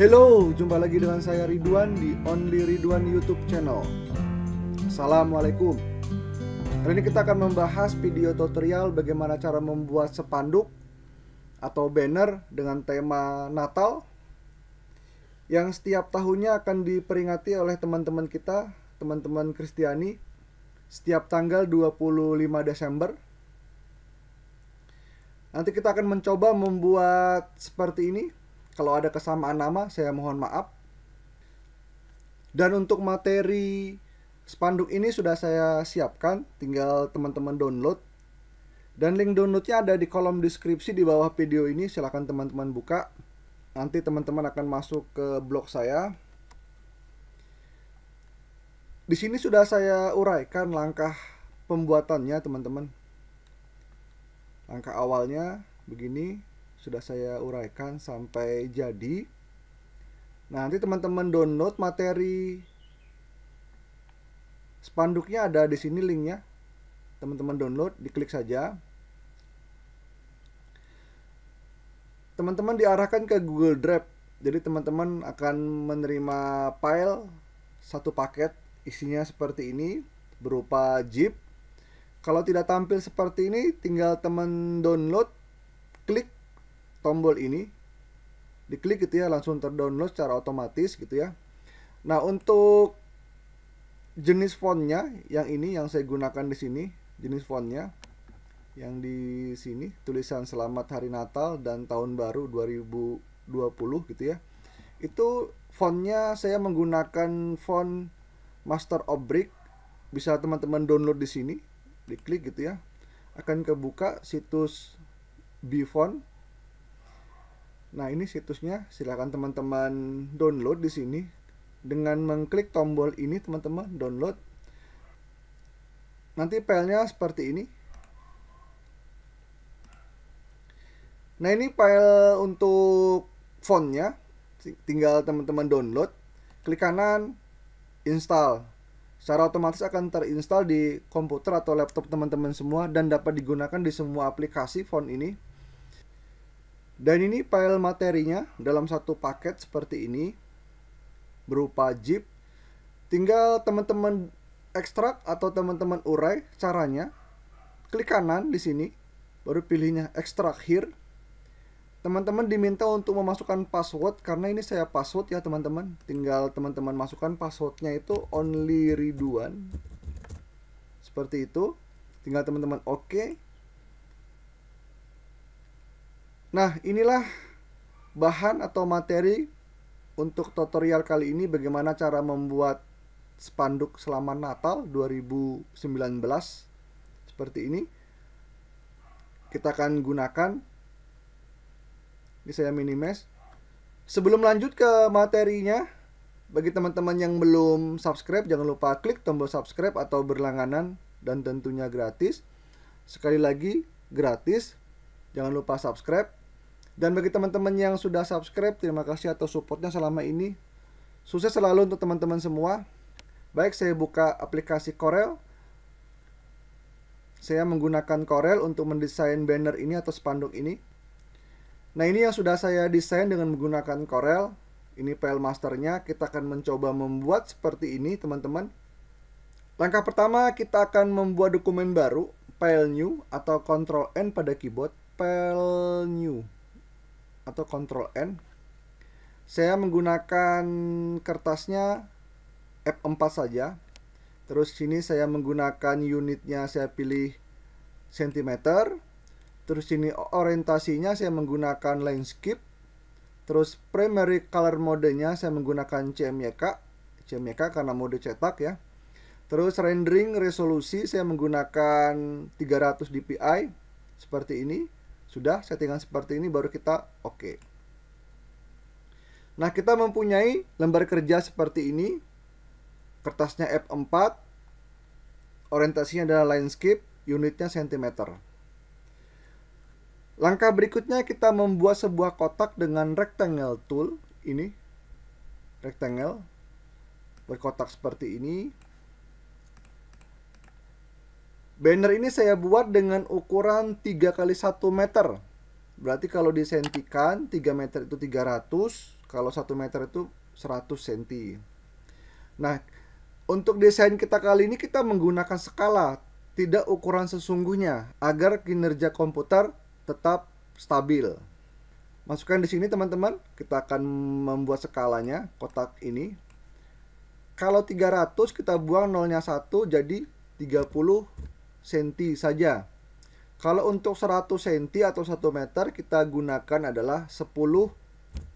Hello, jumpa lagi dengan saya Ridwan di Only Ridwan YouTube channel. Assalamualaikum. Hari ini kita akan membahas video tutorial bagaimana cara membuat sepanduk atau banner dengan tema Natal yang setiap tahunnya akan diperingati oleh teman-teman kita, teman-teman Kristiani setiap tanggal 25 Desember Nanti kita akan mencoba membuat seperti ini. Kalau ada kesamaan nama, saya mohon maaf. Dan untuk materi spanduk ini sudah saya siapkan, tinggal teman-teman download. Dan link downloadnya ada di kolom deskripsi di bawah video ini, silahkan teman-teman buka. Nanti teman-teman akan masuk ke blog saya. Di sini sudah saya uraikan langkah pembuatannya, teman-teman. Langkah awalnya begini, sudah saya uraikan sampai jadi. Nah, nanti teman-teman download materi spanduknya ada di sini linknya. Teman-teman download, diklik saja. Teman-teman diarahkan ke Google Drive. Jadi teman-teman akan menerima file satu paket isinya seperti ini berupa zip. Kalau tidak tampil seperti ini, tinggal teman download, klik tombol ini diklik gitu ya langsung terdownload secara otomatis gitu ya nah untuk jenis fontnya yang ini yang saya gunakan di sini jenis fontnya yang di sini tulisan selamat hari Natal dan tahun baru 2020 gitu ya itu fontnya saya menggunakan font master obrik bisa teman-teman download di sini diklik gitu ya akan kebuka situs Bfont Nah, ini situsnya. Silahkan teman-teman download di sini. Dengan mengklik tombol ini, teman-teman download. Nanti filenya seperti ini. Nah, ini file untuk fontnya. Tinggal teman-teman download. Klik kanan, install. Secara otomatis akan terinstall di komputer atau laptop teman-teman semua dan dapat digunakan di semua aplikasi font ini dan ini file materinya dalam satu paket seperti ini berupa zip. Tinggal teman-teman ekstrak atau teman-teman urai caranya klik kanan di sini baru pilihnya ekstrak here. Teman-teman diminta untuk memasukkan password karena ini saya password ya teman-teman. Tinggal teman-teman masukkan passwordnya itu only Ridwan. Seperti itu. Tinggal teman-teman oke. okay Nah, inilah bahan atau materi untuk tutorial kali ini bagaimana cara membuat spanduk selamat Natal 2019 seperti ini. Kita akan gunakan ini saya minimize. Sebelum lanjut ke materinya, bagi teman-teman yang belum subscribe, jangan lupa klik tombol subscribe atau berlangganan dan tentunya gratis. Sekali lagi, gratis. Jangan lupa subscribe dan bagi teman-teman yang sudah subscribe, terima kasih atau supportnya selama ini. Sukses selalu untuk teman-teman semua. Baik, saya buka aplikasi Corel. Saya menggunakan Corel untuk mendesain banner ini atau spanduk ini. Nah, ini yang sudah saya desain dengan menggunakan Corel. Ini file masternya. Kita akan mencoba membuat seperti ini, teman-teman. Langkah pertama, kita akan membuat dokumen baru, file new, atau Ctrl N pada keyboard, file new atau Ctrl N. Saya menggunakan kertasnya F4 saja. Terus sini saya menggunakan unitnya saya pilih sentimeter. Terus sini orientasinya saya menggunakan landscape. Terus primary color modenya saya menggunakan CMYK. CMYK karena mode cetak ya. Terus rendering resolusi saya menggunakan 300 dpi seperti ini. Sudah settingan seperti ini baru kita oke. Okay. Nah, kita mempunyai lembar kerja seperti ini. Kertasnya F4. Orientasinya adalah landscape, unitnya sentimeter. Langkah berikutnya kita membuat sebuah kotak dengan rectangle tool ini. Rectangle berkotak seperti ini. Banner ini saya buat dengan ukuran 3 kali 1 meter. Berarti kalau disentikan 3 meter itu 300, kalau 1 meter itu 100 cm. Nah, untuk desain kita kali ini kita menggunakan skala, tidak ukuran sesungguhnya agar kinerja komputer tetap stabil. Masukkan di sini teman-teman, kita akan membuat skalanya kotak ini. Kalau 300 kita buang nolnya 1 jadi 30 cm saja. Kalau untuk 100 cm atau 1 meter kita gunakan adalah 10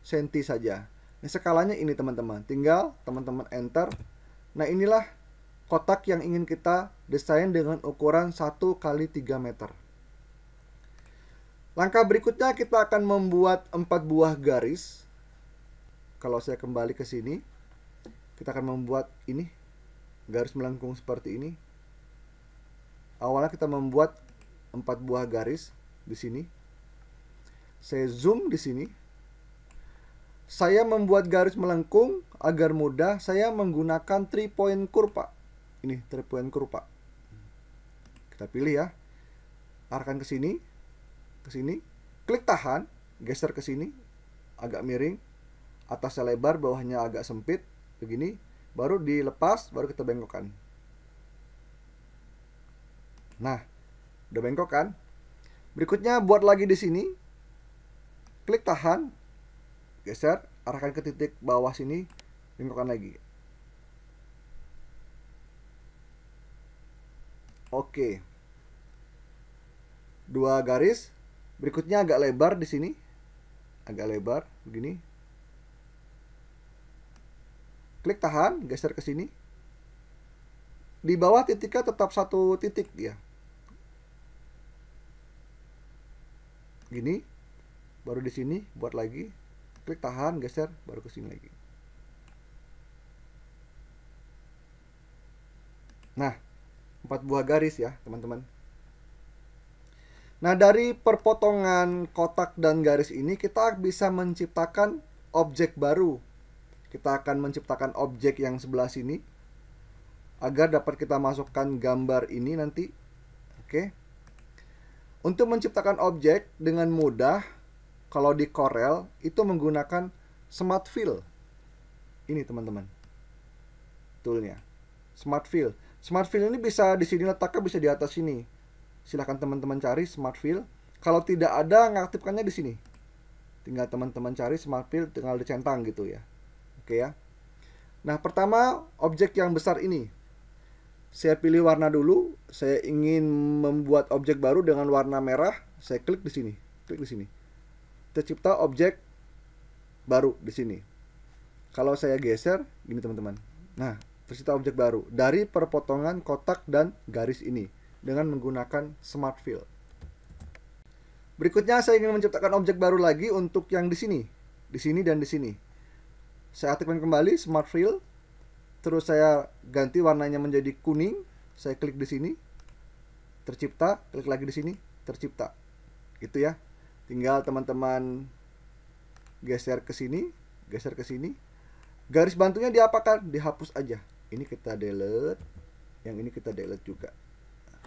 cm saja. Nah, skalanya ini teman-teman. Tinggal teman-teman enter. Nah, inilah kotak yang ingin kita desain dengan ukuran 1 kali 3 meter. Langkah berikutnya kita akan membuat 4 buah garis. Kalau saya kembali ke sini, kita akan membuat ini garis melengkung seperti ini awalnya kita membuat empat buah garis di sini. Saya zoom di sini. Saya membuat garis melengkung agar mudah. Saya menggunakan three point kurva. Ini three point kurva. Kita pilih ya. Arahkan ke sini, ke sini. Klik tahan, geser ke sini, agak miring. Atasnya lebar, bawahnya agak sempit, begini. Baru dilepas, baru kita bengkokkan. Nah, udah bengkok kan? Berikutnya buat lagi di sini. Klik tahan, geser, arahkan ke titik bawah sini, bengkokkan lagi. Oke. Dua garis. Berikutnya agak lebar di sini. Agak lebar begini. Klik tahan, geser ke sini di bawah titiknya tetap satu titik ya, Gini, baru di sini buat lagi, klik tahan, geser, baru ke sini lagi. Nah, empat buah garis ya, teman-teman. Nah, dari perpotongan kotak dan garis ini kita bisa menciptakan objek baru. Kita akan menciptakan objek yang sebelah sini agar dapat kita masukkan gambar ini nanti. Oke. Untuk menciptakan objek dengan mudah, kalau di Corel itu menggunakan Smart Fill. Ini teman-teman, toolnya Smart Fill. Smart Fill ini bisa di sini letaknya bisa di atas sini. Silahkan teman-teman cari Smart Fill. Kalau tidak ada, ngaktifkannya di sini. Tinggal teman-teman cari Smart Fill, tinggal dicentang gitu ya. Oke ya. Nah, pertama objek yang besar ini saya pilih warna dulu, saya ingin membuat objek baru dengan warna merah, saya klik di sini, klik di sini. Tercipta objek baru di sini. Kalau saya geser, gini teman-teman. Nah, tercipta objek baru dari perpotongan kotak dan garis ini dengan menggunakan Smart Fill. Berikutnya saya ingin menciptakan objek baru lagi untuk yang di sini, di sini dan di sini. Saya aktifkan kembali Smart Fill terus saya ganti warnanya menjadi kuning saya klik di sini tercipta klik lagi di sini tercipta gitu ya tinggal teman-teman geser ke sini geser ke sini garis bantunya diapakan dihapus aja ini kita delete yang ini kita delete juga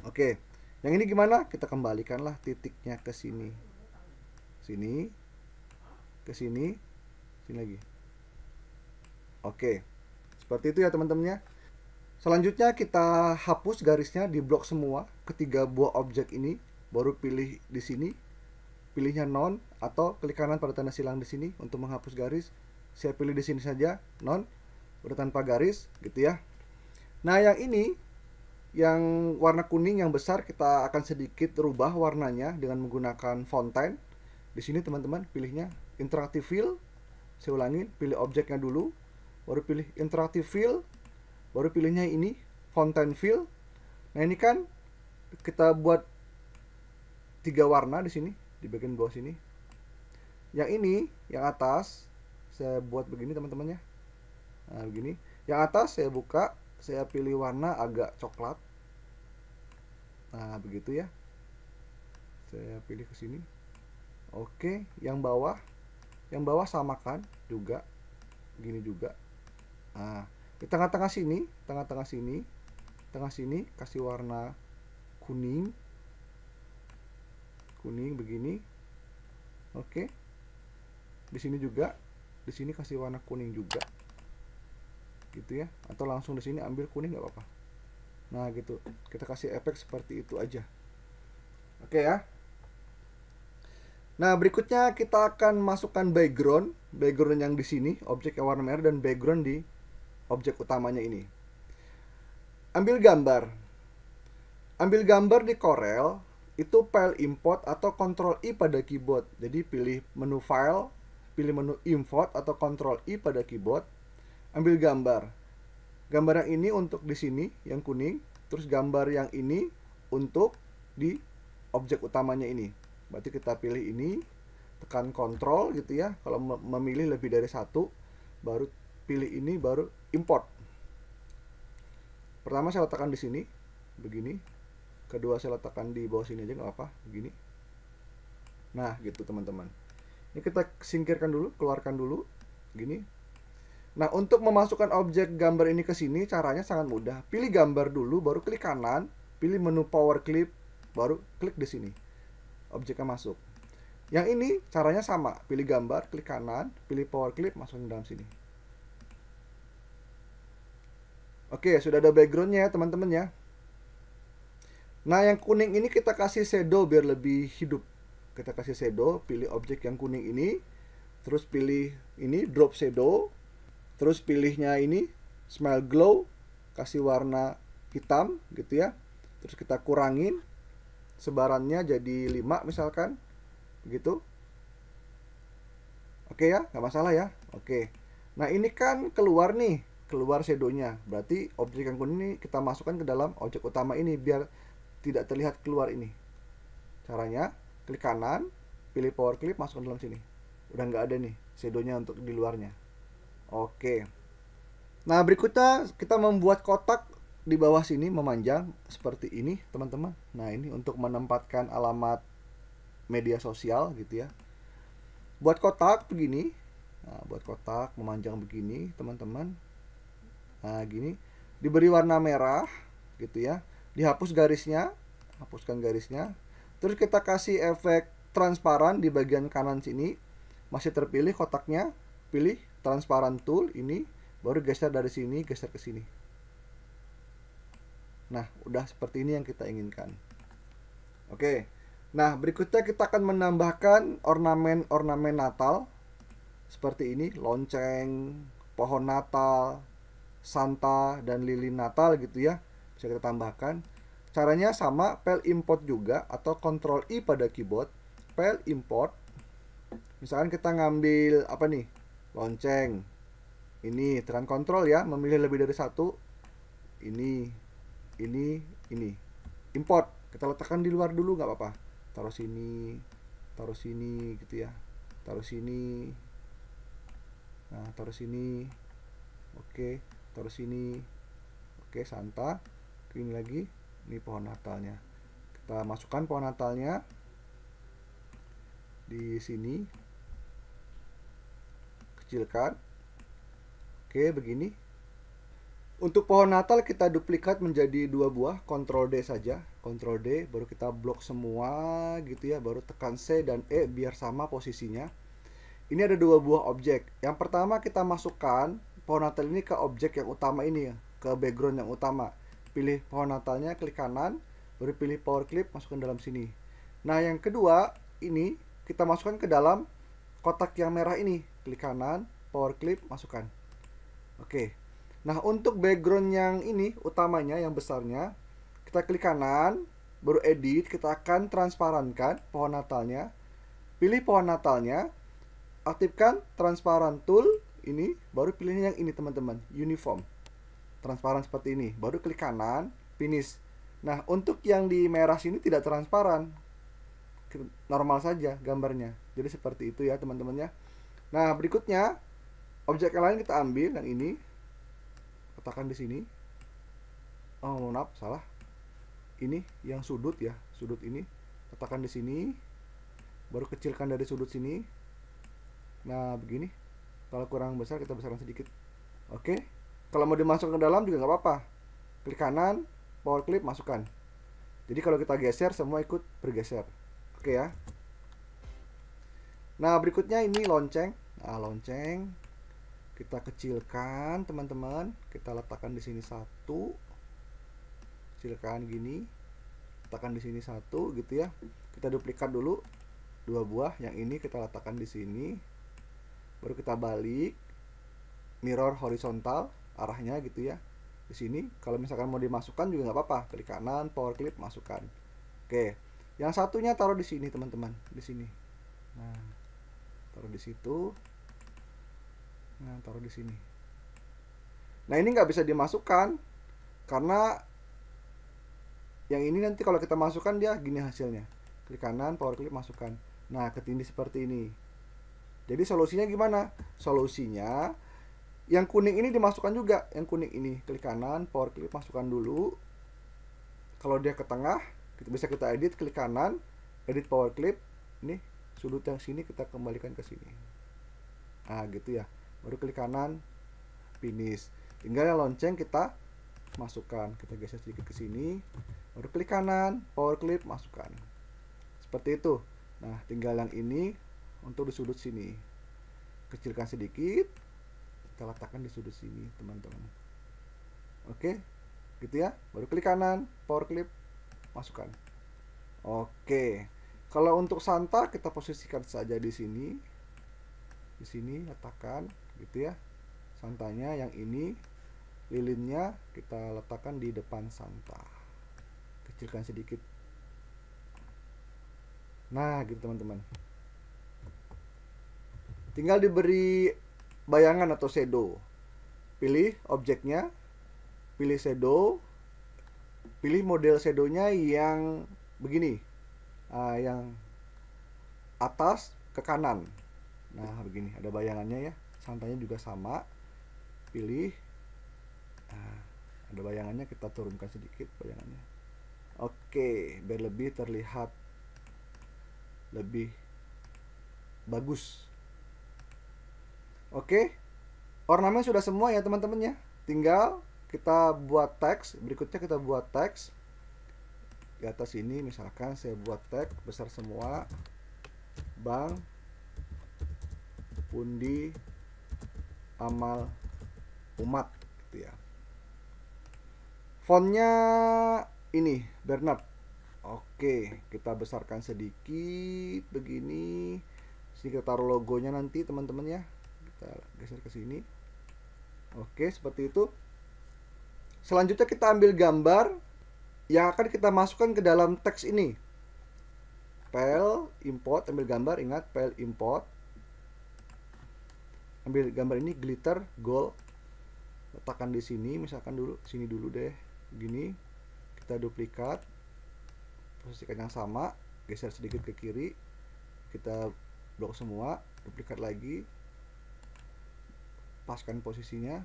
oke yang ini gimana kita kembalikanlah titiknya ke sini sini ke sini sini lagi oke okay. Seperti itu ya teman-temannya. Selanjutnya kita hapus garisnya di blok semua ketiga buah objek ini. Baru pilih di sini, pilihnya non atau klik kanan pada tanda silang di sini untuk menghapus garis. Saya pilih di sini saja non, udah tanpa garis gitu ya. Nah yang ini yang warna kuning yang besar kita akan sedikit rubah warnanya dengan menggunakan fontain. Di sini teman-teman pilihnya interactive fill. Saya ulangin, pilih objeknya dulu, baru pilih interactive fill, baru pilihnya ini fountain fill. Nah ini kan kita buat tiga warna di sini di bagian bawah sini. Yang ini, yang atas saya buat begini teman-temannya. Nah begini. Yang atas saya buka, saya pilih warna agak coklat. Nah begitu ya. Saya pilih ke sini. Oke, yang bawah, yang bawah samakan juga, gini juga. Nah, di tengah-tengah sini, tengah-tengah sini, tengah sini kasih warna kuning. Kuning begini. Oke. Di sini juga, di sini kasih warna kuning juga. Gitu ya. Atau langsung di sini ambil kuning nggak apa-apa. Nah, gitu. Kita kasih efek seperti itu aja. Oke ya. Nah, berikutnya kita akan masukkan background, background yang di sini, objek yang warna merah dan background di objek utamanya ini. Ambil gambar. Ambil gambar di Corel, itu file import atau Control I pada keyboard. Jadi pilih menu file, pilih menu import atau Control I pada keyboard, ambil gambar. Gambar yang ini untuk di sini, yang kuning, terus gambar yang ini untuk di objek utamanya ini. Berarti kita pilih ini, tekan Control gitu ya, kalau memilih lebih dari satu, baru pilih ini, baru import. Pertama saya letakkan di sini, begini. Kedua saya letakkan di bawah sini aja nggak apa, begini. Nah, gitu teman-teman. Ini kita singkirkan dulu, keluarkan dulu, begini. Nah, untuk memasukkan objek gambar ini ke sini, caranya sangat mudah. Pilih gambar dulu, baru klik kanan, pilih menu power clip, baru klik di sini. Objeknya masuk. Yang ini caranya sama, pilih gambar, klik kanan, pilih power clip, masukin dalam sini. Oke, sudah ada backgroundnya ya teman-teman ya. Nah, yang kuning ini kita kasih shadow biar lebih hidup. Kita kasih shadow, pilih objek yang kuning ini, terus pilih ini drop shadow, terus pilihnya ini smile glow, kasih warna hitam gitu ya. Terus kita kurangin sebarannya jadi 5 misalkan. Begitu. Oke ya, nggak masalah ya. Oke. Nah, ini kan keluar nih keluar shadownya berarti objek yang kuning ini kita masukkan ke dalam objek utama ini biar tidak terlihat keluar ini caranya klik kanan pilih power clip masukkan dalam sini udah nggak ada nih shadownya untuk di luarnya oke nah berikutnya kita membuat kotak di bawah sini memanjang seperti ini teman-teman nah ini untuk menempatkan alamat media sosial gitu ya buat kotak begini nah, buat kotak memanjang begini teman-teman Nah, gini. Diberi warna merah gitu ya. Dihapus garisnya, hapuskan garisnya. Terus kita kasih efek transparan di bagian kanan sini. Masih terpilih kotaknya, pilih transparan tool ini, baru geser dari sini, geser ke sini. Nah, udah seperti ini yang kita inginkan. Oke. Nah, berikutnya kita akan menambahkan ornamen-ornamen Natal seperti ini, lonceng, pohon Natal, Santa dan lilin Natal gitu ya bisa kita tambahkan caranya sama pel import juga atau Ctrl I pada keyboard pel import misalkan kita ngambil apa nih lonceng ini tekan Ctrl ya memilih lebih dari satu ini ini ini import kita letakkan di luar dulu nggak apa-apa taruh sini taruh sini gitu ya taruh sini nah taruh sini oke okay terus ini, oke Santa ini lagi ini pohon Natalnya kita masukkan pohon Natalnya di sini kecilkan oke begini untuk pohon Natal kita duplikat menjadi dua buah Ctrl D saja Ctrl D baru kita blok semua gitu ya baru tekan C dan E biar sama posisinya ini ada dua buah objek yang pertama kita masukkan pohon natal ini ke objek yang utama ini ya, ke background yang utama. Pilih pohon natalnya, klik kanan, baru pilih power clip, masukkan dalam sini. Nah, yang kedua ini kita masukkan ke dalam kotak yang merah ini. Klik kanan, power clip, masukkan. Oke. Nah, untuk background yang ini utamanya yang besarnya, kita klik kanan, baru edit, kita akan transparankan pohon natalnya. Pilih pohon natalnya, aktifkan transparan tool ini, baru pilihnya yang ini teman-teman, uniform. Transparan seperti ini, baru klik kanan, finish. Nah, untuk yang di merah sini tidak transparan. Normal saja gambarnya. Jadi seperti itu ya teman temannya Nah, berikutnya objek yang lain kita ambil yang ini. Letakkan di sini. Oh, naf maaf, salah. Ini yang sudut ya, sudut ini. Letakkan di sini. Baru kecilkan dari sudut sini. Nah, begini kalau kurang besar kita besarkan sedikit oke kalau mau dimasukkan ke dalam juga nggak apa-apa klik kanan power clip masukkan jadi kalau kita geser semua ikut bergeser oke ya nah berikutnya ini lonceng nah lonceng kita kecilkan teman-teman kita letakkan di sini satu kecilkan gini letakkan di sini satu gitu ya kita duplikat dulu dua buah yang ini kita letakkan di sini baru kita balik mirror horizontal arahnya gitu ya di sini kalau misalkan mau dimasukkan juga nggak apa-apa klik kanan power clip masukkan oke yang satunya taruh di sini teman-teman di sini nah taruh di situ nah taruh di sini nah ini nggak bisa dimasukkan karena yang ini nanti kalau kita masukkan dia gini hasilnya klik kanan power clip masukkan nah ketindih seperti ini jadi solusinya gimana? Solusinya yang kuning ini dimasukkan juga, yang kuning ini klik kanan, power clip masukkan dulu. Kalau dia ke tengah, kita bisa kita edit klik kanan, edit power clip. Ini sudut yang sini kita kembalikan ke sini. Ah, gitu ya. Baru klik kanan, finish. Tinggal yang lonceng kita masukkan. Kita geser sedikit ke sini, baru klik kanan, power clip masukkan. Seperti itu. Nah, tinggal yang ini untuk di sudut sini kecilkan sedikit kita letakkan di sudut sini teman-teman oke gitu ya baru klik kanan power clip masukkan oke kalau untuk santa kita posisikan saja di sini di sini letakkan gitu ya santanya yang ini lilinnya kita letakkan di depan santa kecilkan sedikit nah gitu teman-teman Tinggal diberi bayangan atau shadow. Pilih objeknya, pilih shadow, pilih model shadownya yang begini, uh, yang atas ke kanan. Nah begini, ada bayangannya ya. Santainya juga sama. Pilih, nah, ada bayangannya kita turunkan sedikit bayangannya. Oke, biar lebih terlihat lebih bagus Oke. Ornamen sudah semua ya teman-teman ya. Tinggal kita buat teks, berikutnya kita buat teks. Di atas ini misalkan saya buat teks besar semua. Bang Pundi Amal Umat gitu ya. Fontnya ini Bernard. Oke, kita besarkan sedikit begini. Sini kita taruh logonya nanti teman-teman ya kita geser ke sini oke seperti itu selanjutnya kita ambil gambar yang akan kita masukkan ke dalam teks ini file import ambil gambar ingat file import ambil gambar ini glitter gold letakkan di sini misalkan dulu sini dulu deh gini kita duplikat posisikan yang sama geser sedikit ke kiri kita blok semua duplikat lagi paskan posisinya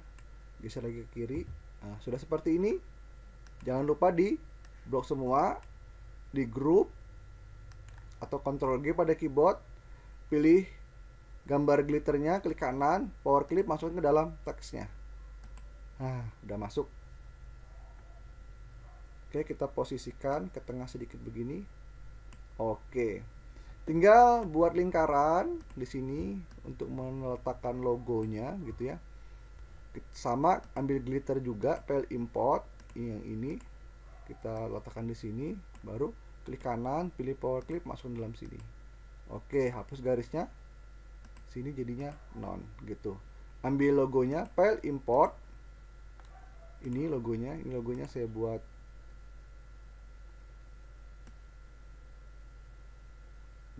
geser lagi ke kiri nah, sudah seperti ini jangan lupa di blok semua di grup atau Ctrl G pada keyboard pilih gambar glitternya klik kanan power clip masukin ke dalam teksnya nah udah masuk oke kita posisikan ke tengah sedikit begini oke tinggal buat lingkaran di sini untuk meletakkan logonya gitu ya sama ambil glitter juga file import yang ini kita letakkan di sini baru klik kanan pilih power clip masuk dalam sini oke hapus garisnya sini jadinya non gitu ambil logonya file import ini logonya ini logonya saya buat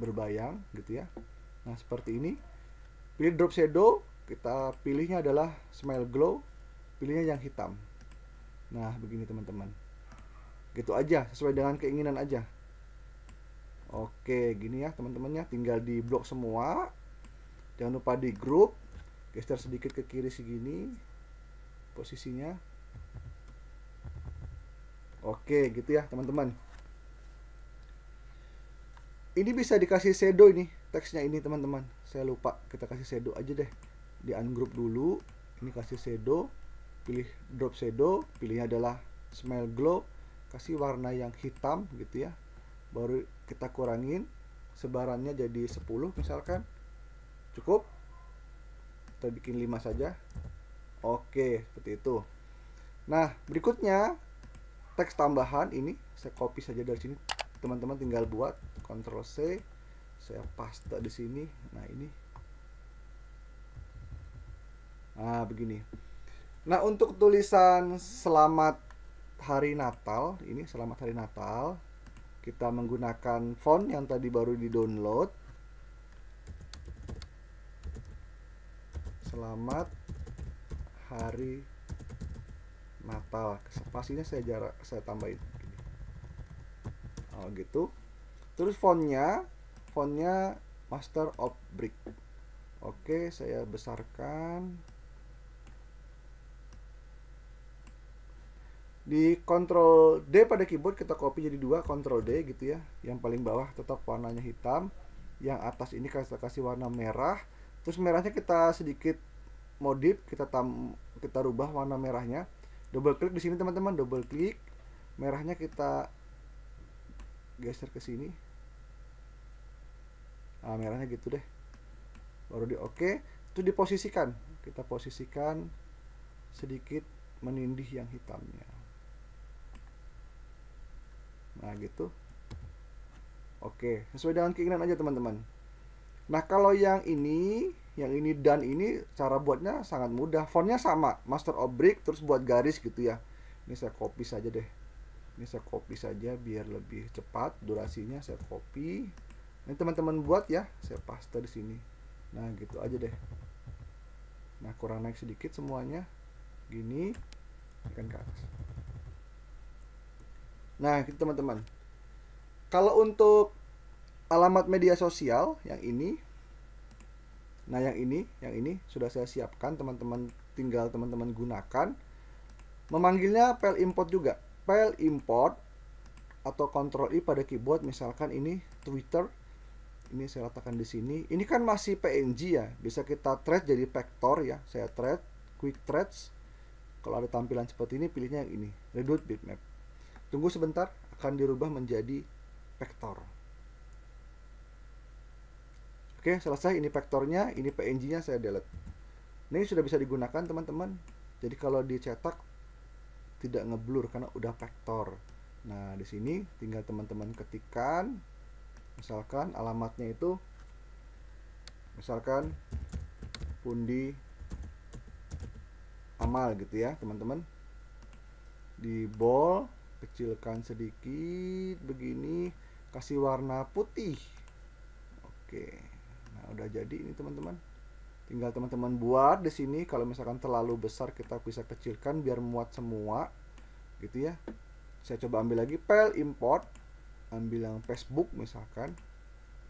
berbayang gitu ya nah seperti ini pilih drop shadow kita pilihnya adalah smile glow pilihnya yang hitam nah begini teman-teman gitu aja sesuai dengan keinginan aja oke gini ya teman-temannya tinggal di blok semua jangan lupa di grup geser sedikit ke kiri segini posisinya oke gitu ya teman-teman ini bisa dikasih shadow ini teksnya ini teman-teman saya lupa kita kasih shadow aja deh di ungroup dulu ini kasih shadow pilih drop shadow pilihnya adalah smile glow kasih warna yang hitam gitu ya baru kita kurangin sebarannya jadi 10 misalkan cukup kita bikin 5 saja oke seperti itu nah berikutnya teks tambahan ini saya copy saja dari sini teman-teman tinggal buat Ctrl C saya paste di sini nah ini nah begini nah untuk tulisan selamat hari Natal ini selamat hari Natal kita menggunakan font yang tadi baru di download selamat hari Natal. Pastinya saya jarak saya tambahin. Oh gitu terus fontnya fontnya Master of Brick oke saya besarkan di Control D pada keyboard kita copy jadi dua Control D gitu ya yang paling bawah tetap warnanya hitam yang atas ini kita kasih warna merah terus merahnya kita sedikit modif kita tam kita rubah warna merahnya double klik di sini teman-teman double klik merahnya kita geser ke sini nah, merahnya gitu deh baru di oke okay. itu diposisikan kita posisikan sedikit menindih yang hitamnya nah gitu oke sesuai dengan keinginan aja teman-teman nah kalau yang ini yang ini dan ini cara buatnya sangat mudah fontnya sama master oblique terus buat garis gitu ya ini saya copy saja deh ini saya copy saja biar lebih cepat durasinya saya copy ini teman-teman buat ya saya paste di sini nah gitu aja deh nah kurang naik sedikit semuanya gini akan ke atas nah gitu teman-teman kalau untuk alamat media sosial yang ini nah yang ini yang ini sudah saya siapkan teman-teman tinggal teman-teman gunakan memanggilnya file import juga file import atau Ctrl I pada keyboard misalkan ini Twitter ini saya letakkan di sini ini kan masih PNG ya bisa kita thread jadi vektor ya saya thread quick threads kalau ada tampilan seperti ini pilihnya yang ini reduce bitmap tunggu sebentar akan dirubah menjadi vektor oke selesai ini vektornya ini PNG nya saya delete ini sudah bisa digunakan teman-teman jadi kalau dicetak tidak ngeblur karena udah vektor. Nah, di sini tinggal teman-teman ketikkan misalkan alamatnya itu misalkan pundi amal gitu ya, teman-teman. Di bol kecilkan sedikit begini, kasih warna putih. Oke. Nah, udah jadi ini, teman-teman tinggal teman-teman buat di sini kalau misalkan terlalu besar kita bisa kecilkan biar muat semua gitu ya saya coba ambil lagi file import ambil yang Facebook misalkan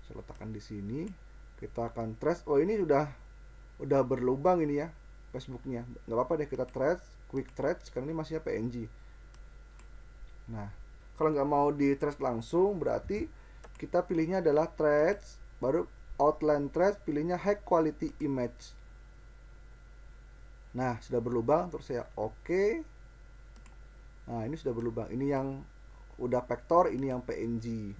saya letakkan di sini kita akan trace oh ini sudah udah berlubang ini ya Facebooknya nggak apa-apa deh kita trace quick trace karena ini masih PNG nah kalau nggak mau di trace langsung berarti kita pilihnya adalah trace baru outline trace pilihnya high quality image nah sudah berlubang terus saya oke okay. nah ini sudah berlubang ini yang udah vektor ini yang png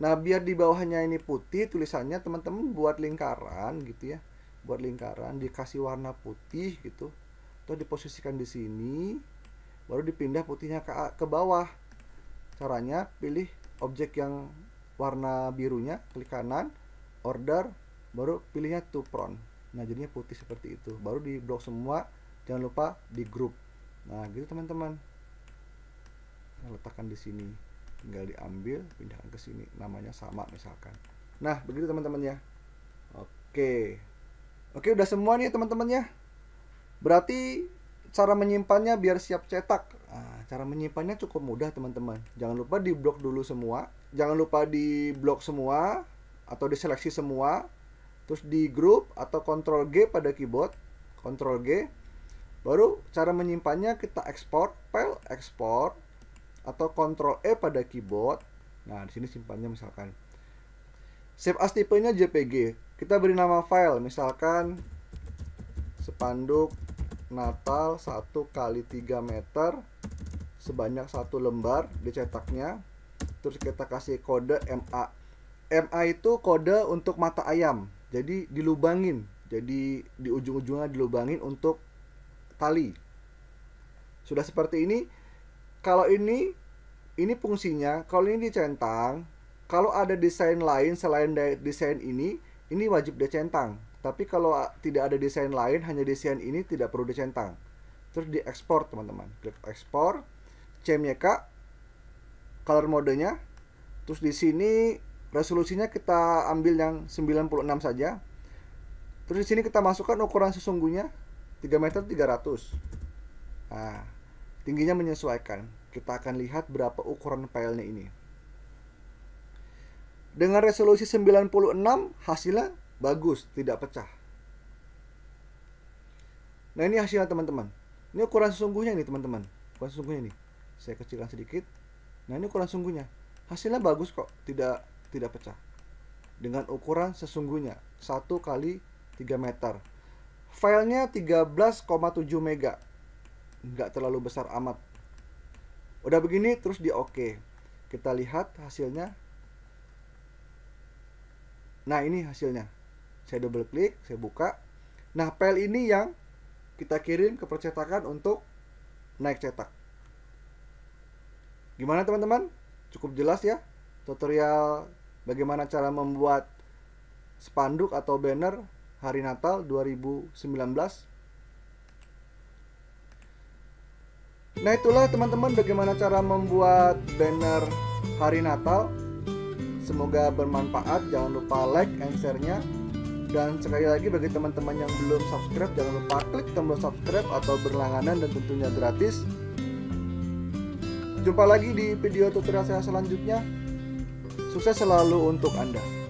nah biar di bawahnya ini putih tulisannya teman-teman buat lingkaran gitu ya buat lingkaran dikasih warna putih gitu terus diposisikan di sini baru dipindah putihnya ke, ke bawah caranya pilih objek yang warna birunya klik kanan order baru pilihnya to prawn. nah jadinya putih seperti itu baru di blok semua jangan lupa di grup nah gitu teman-teman nah, letakkan di sini tinggal diambil pindahkan ke sini namanya sama misalkan nah begitu teman-teman ya oke oke udah semua nih teman-teman ya berarti cara menyimpannya biar siap cetak nah, cara menyimpannya cukup mudah teman-teman jangan lupa di blok dulu semua jangan lupa di blok semua atau diseleksi semua terus di grup atau Ctrl G pada keyboard Ctrl G baru cara menyimpannya kita export file export atau Ctrl E pada keyboard nah di sini simpannya misalkan save as tipenya JPG kita beri nama file misalkan spanduk Natal 1 kali 3 meter sebanyak satu lembar dicetaknya terus kita kasih kode MA MA itu kode untuk mata ayam. Jadi dilubangin. Jadi di ujung-ujungnya dilubangin untuk tali. Sudah seperti ini. Kalau ini ini fungsinya, kalau ini dicentang, kalau ada desain lain selain desain ini, ini wajib dicentang. Tapi kalau tidak ada desain lain, hanya desain ini tidak perlu dicentang. Terus diekspor, teman-teman. Klik ekspor, CMYK, color modenya. Terus di sini resolusinya kita ambil yang 96 saja terus di sini kita masukkan ukuran sesungguhnya 3 meter 300 nah tingginya menyesuaikan kita akan lihat berapa ukuran filenya ini dengan resolusi 96 hasilnya bagus tidak pecah nah ini hasilnya teman-teman ini ukuran sesungguhnya ini teman-teman ukuran sesungguhnya ini saya kecilkan sedikit nah ini ukuran sesungguhnya hasilnya bagus kok tidak tidak pecah dengan ukuran sesungguhnya 1 kali 3 meter. Filenya 13,7 mega. Nggak terlalu besar amat. Udah begini terus di oke. Kita lihat hasilnya. Nah, ini hasilnya. Saya double klik, saya buka. Nah, file ini yang kita kirim ke percetakan untuk naik cetak. Gimana teman-teman? Cukup jelas ya tutorial bagaimana cara membuat spanduk atau banner hari Natal 2019. Nah, itulah teman-teman bagaimana cara membuat banner hari Natal. Semoga bermanfaat. Jangan lupa like and share-nya. Dan sekali lagi bagi teman-teman yang belum subscribe, jangan lupa klik tombol subscribe atau berlangganan dan tentunya gratis. Jumpa lagi di video tutorial saya selanjutnya. Sukses selalu untuk Anda.